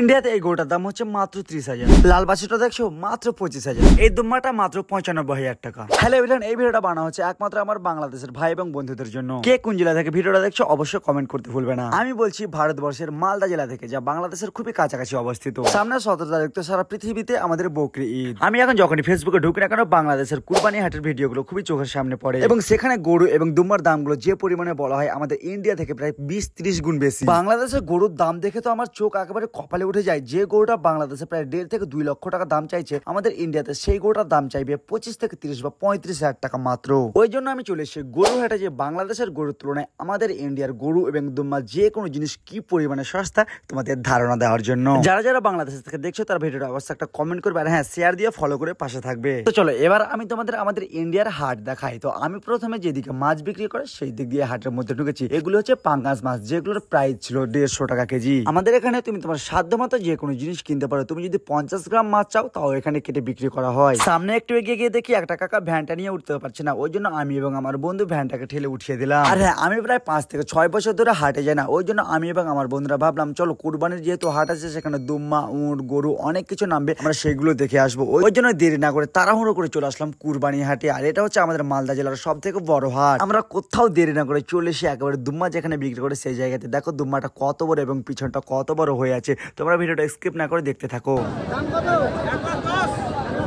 ইন্ডিয়াতে এই গোটার দাম হচ্ছে মাত্র ত্রিশ হাজার লাল বাছুরটা দেখছো মাত্র পঁচিশ হাজার এই দুম্মাটা মাত্র পঁচানব্বই হাজার টাকা হ্যালো এই ভিডিওটা বানা হচ্ছে একমাত্র আমার বাংলাদেশের ভাই এবং বন্ধুদের জন্য কে কোন জেলা থেকে ভিডিওটা দেখছো অবশ্যই কমেন্ট করতে ভুলবে না আমি বলছি ভারতবর্ষের মালদা জেলা থেকে যা বাংলাদেশের খুবই কাছাকাছি অবস্থিত সামনে সতেরো তারিখ তো সারা পৃথিবীতে আমাদের বকরি ঈদ আমি এখন যখনই ফেসবুকে ঢুকি না কেন বাংলাদেশের কুরবানি হাটের ভিডিওগুলো খুবই চোখের সামনে পড়ে এবং সেখানে গরু এবং দুম্মার দামগুলো যে পরিমাণে বলা হয় আমাদের ইন্ডিয়া থেকে প্রায় বিশ ত্রিশ গুণ বেশি বাংলাদেশের গরুর দাম দেখে তো আমার চোখ একেবারে কপালে সকালে উঠে যায় যে গরুটা বাংলাদেশে প্রায় দেড় থেকে দুই লক্ষ টাকা দাম চাইছে আমাদের ইন্ডিয়াতে সেই গরুটার দাম চাইবে পঁচিশ থেকে তিরিশ বা পঁয়ত্রিশ হাজার টাকা মাত্র ওই জন্য আমি চলে এসে গরু হাটে যে বাংলাদেশের গরুর তুলনায় আমাদের ইন্ডিয়ার গরু এবং দুম্মা যে কোনো জিনিস কি পরিমাণে সস্তা তোমাদের ধারণা দেওয়ার জন্য যারা যারা বাংলাদেশ থেকে দেখছো তার ভিডিওটা অবশ্যই একটা কমেন্ট করবে আর হ্যাঁ শেয়ার দিয়ে ফলো করে পাশে থাকবে তো চলো এবার আমি তোমাদের আমাদের ইন্ডিয়ার হাট দেখাই তো আমি প্রথমে যেদিকে মাছ বিক্রি করে সেই দিক দিয়ে হাটের মধ্যে ঢুকেছি এগুলো হচ্ছে পাঙ্গাস মাছ যেগুলোর প্রাইস ছিল দেড়শো টাকা কেজি আমাদের এখানে তুমি তোমার সাত মাধ্যমে যে কোনো জিনিস কিনতে পারো তুমি যদি পঞ্চাশ গ্রাম মাছ চাও তাও এখানে কেটে বিক্রি করা হয় সামনে একটু এগিয়ে গিয়ে দেখি একটা কাকা ভ্যানটা নিয়ে উঠতে পারছে না ওই জন্য আমি এবং আমার বন্ধু ভ্যানটাকে ঠেলে উঠিয়ে দিলাম আর হ্যাঁ আমি প্রায় পাঁচ থেকে ছয় বছর ধরে হাটে যাই না ওই জন্য আমি এবং আমার বন্ধুরা ভাবলাম চলো কুরবানির যেহেতু হাট আছে সেখানে দুম্মা উঁট গরু অনেক কিছু নামবে আমরা সেগুলো দেখে আসবো ওই জন্য দেরি না করে তাড়াহুড়ো করে চলে আসলাম কুরবানি হাটে আর এটা হচ্ছে আমাদের মালদা জেলার সব থেকে বড় হাট আমরা কোথাও দেরি না করে চলে এসে একেবারে দুম্মা যেখানে বিক্রি করে সেই জায়গাতে দেখো দুম্মাটা কত বড় এবং পিছনটা কত বড় হয়ে আছে তো তোমরা ভিডিওটা স্কিপ না করে দেখতে থাকো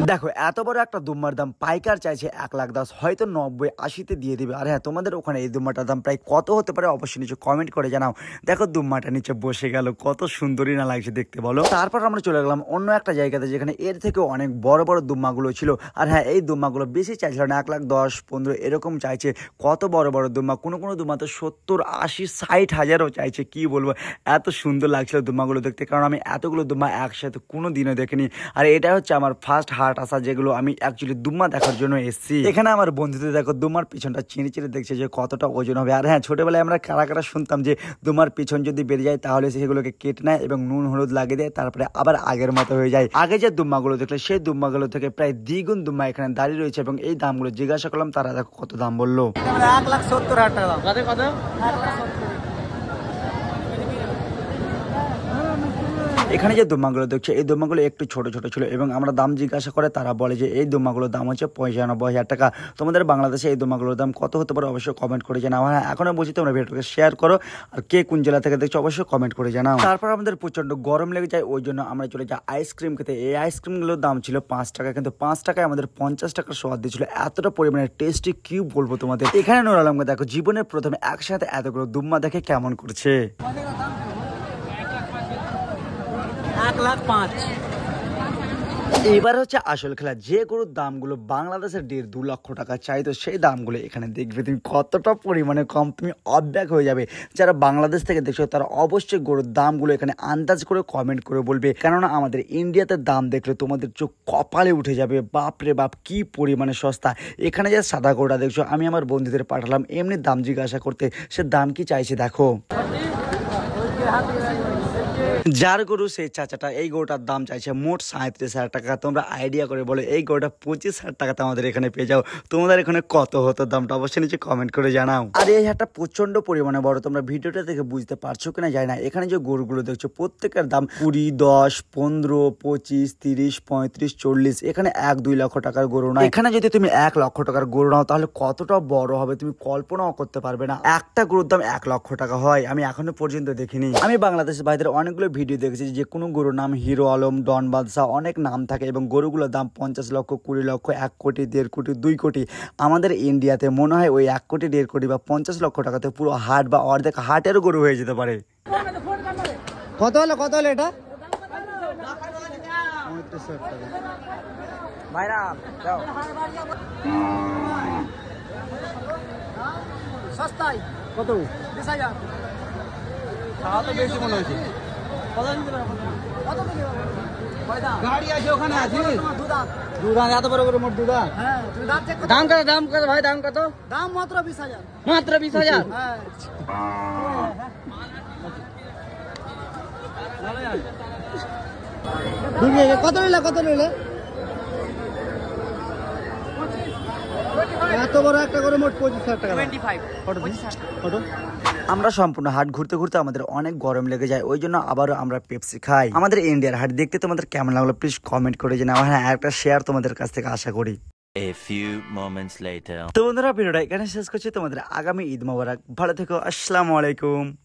দেখো এত বড় একটা দুম্মার দাম পাইকার চাইছে এক লাখ দশ হয়তো নব্বই আশিতে দিয়ে দেবে আর হ্যাঁ তোমাদের ওখানে এই দুম্মাটার দাম প্রায় কত হতে পারে অবশ্যই নিচে কমেন্ট করে জানাও দেখো দুম্মাটা নিচে বসে গেল কত সুন্দরই না লাগছে দেখতে বলো তারপর আমরা চলে গেলাম অন্য একটা জায়গাতে যেখানে এর থেকে অনেক বড় বড় দুম্মাগুলো ছিল আর হ্যাঁ এই দুম্মাগুলো বেশি চাইছিল না এক লাখ দশ পনেরো এরকম চাইছে কত বড় বড় দুম্মা কোনো কোনো দুম্মা তো সত্তর আশি ষাট হাজারও চাইছে কি বলবো এত সুন্দর লাগছিল দুম্মাগুলো দেখতে কারণ আমি এতগুলো দুম্মা একসাথে কোনো দিনও দেখিনি আর এটা হচ্ছে আমার ফার্স্ট শার্ট আসা যেগুলো আমি অ্যাকচুয়ালি দুম্মা দেখার জন্য এসেছি এখানে আমার বন্ধুদের দেখো দুম্মার পিছনটা চিনে চিনে দেখছে যে কতটা ওজন হবে আর হ্যাঁ ছোটবেলায় আমরা কারা কারা শুনতাম যে দুমার পিছন যদি বেড়ে যায় তাহলে সেগুলোকে কেটে নেয় এবং নুন হলুদ লাগিয়ে দেয় তারপরে আবার আগের মতো হয়ে যায় আগে যে দুম্মাগুলো দেখলে সেই দুম্মাগুলো থেকে প্রায় দ্বিগুণ দুম্মা এখানে দাঁড়িয়ে রয়েছে এবং এই দামগুলো জিজ্ঞাসা করলাম তারা দেখো কত দাম বললো এক লাখ সত্তর হাজার টাকা কত এখানে যে দোমাগুলো দেখছে এই দোমাগুলো একটু ছোট ছোট ছিল এবং আমরা দাম জিজ্ঞাসা করে তারা বলে যে এই দোমাগুলোর দাম হচ্ছে পঁচানব্বই হাজার টাকা তোমাদের বাংলাদেশে এই দোমাগুলোর দাম কত হতে পারে অবশ্যই কমেন্ট করে জানাও হ্যাঁ এখনও বলছি তোমরা ভিডিওটাকে শেয়ার করো আর কে কোন জেলা থেকে দেখছো অবশ্যই কমেন্ট করে জানাও তারপর আমাদের প্রচণ্ড গরম লেগে যায় ওই জন্য আমরা চলে যাই আইসক্রিম খেতে এই আইসক্রিমগুলোর দাম ছিল পাঁচ টাকা কিন্তু পাঁচ টাকায় আমাদের পঞ্চাশ টাকার স্বাদ দিয়েছিল এতটা পরিমাণে টেস্টি কি বলবো তোমাদের এখানে নুর দেখো জীবনের প্রথমে একসাথে এতগুলো দুম্মা দেখে কেমন করছে এক লাখ পাঁচ এবার হচ্ছে আসল খেলা যে গরুর দামগুলো বাংলাদেশের দেড় দু লক্ষ টাকা চাই তো সেই দামগুলো এখানে দেখবে তুমি কতটা পরিমাণে কম তুমি অব্যাক হয়ে যাবে যারা বাংলাদেশ থেকে দেখছো তারা অবশ্যই গরুর দামগুলো এখানে আন্দাজ করে কমেন্ট করে বলবে কেননা আমাদের ইন্ডিয়াতে দাম দেখলে তোমাদের চোখ কপালে উঠে যাবে বাপরে বাপ কি পরিমাণে সস্তা এখানে যে সাদা গরুটা দেখছো আমি আমার বন্ধুদের পাঠালাম এমনি দাম জিজ্ঞাসা করতে সে দাম কি চাইছে দেখো যার গরু সেই চাচাটা এই গরুটার দাম চাইছে মোট সাঁত্রিশ হাজার টাকা তোমরা আইডিয়া করে বলো এই গরুটা পঁচিশ হাজার টাকাতে আমাদের এখানে পেয়ে যাও তোমাদের এখানে কত হতো দামটা অবশ্যই নিচে কমেন্ট করে জানাও আর এই হাটটা প্রচন্ড পরিমাণে বড় তোমরা ভিডিওটা দেখে বুঝতে পারছো কিনা যায় না এখানে যে গরুগুলো দেখছো প্রত্যেকের দাম কুড়ি দশ পনেরো পঁচিশ তিরিশ পঁয়ত্রিশ চল্লিশ এখানে এক দুই লক্ষ টাকার গরু নাও এখানে যদি তুমি এক লক্ষ টাকার গরু নাও তাহলে কতটা বড় হবে তুমি কল্পনাও করতে পারবে না একটা গরুর দাম এক লক্ষ টাকা হয় আমি এখনো পর্যন্ত দেখিনি আমি বাংলাদেশের বাইরে অনেকগুলো ভিডিও দেখেছি যে কোনো গরুর নাম হিরো আলম ডন বাদশাহ অনেক নাম থাকে এবং গরুগুলোর দাম পঞ্চাশ লক্ষ কুড়ি লক্ষ এক কোটি দেড় কোটি দুই কোটি আমাদের ইন্ডিয়াতে মনে হয় ওই এক কোটি দেড় কোটি বা পঞ্চাশ লক্ষ টাকাতে পুরো হাট বা অর্ধেক হাটেরও গরু হয়ে যেতে পারে কত হলো কত হলো এটা কত বেশি মনে হয়েছে ভাই দাম কত দাম মাত্র বিশ হাজার মাত্র বিশ হাজার হ্যাঁ। কত নিলে কত নিলে আমরা সম্পূর্ণ হাট ঘুরতে ঘুরতে আমাদের অনেক গরম লেগে যায় ওই জন্য আবারও আমরা পেপসি খাই আমাদের ইন্ডিয়ার হাট দেখতে তোমাদের কেমন লাগলো প্লিজ কমেন্ট করে জানাও হ্যাঁ একটা শেয়ার তোমাদের কাছ থেকে আশা করি A few moments later. তো বন্ধুরা ভিডিওটা এখানে শেষ করছি তোমাদের আগামী ঈদ মোবারক ভালো থেকো আসসালামু আলাইকুম